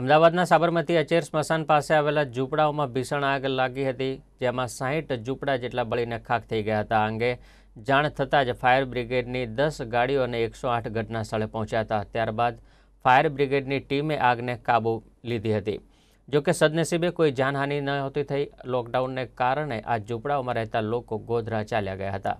અમદાવાદના સાબરમતી અચેર સ્મશાન પાસે આવેલા ઝૂંપડાઓમાં ભીષણ આગ લાગી હતી જેમાં સાહીઠ ઝૂંપડા જેટલા બળીને ખાખ થઈ ગયા હતા અંગે જાણ થતાં જ ફાયર બ્રિગેડની દસ ગાડીઓ અને એકસો આઠ ઘટના સ્થળે પહોંચ્યા હતા ત્યારબાદ ફાયર બ્રિગેડની ટીમે આગને કાબૂ લીધી હતી જોકે સદનસીબે કોઈ જાનહાનિ નહોતી થઈ લોકડાઉનને કારણે આ ઝૂંપડાઓમાં રહેતા લોકો ગોધરા ચાલ્યા ગયા હતા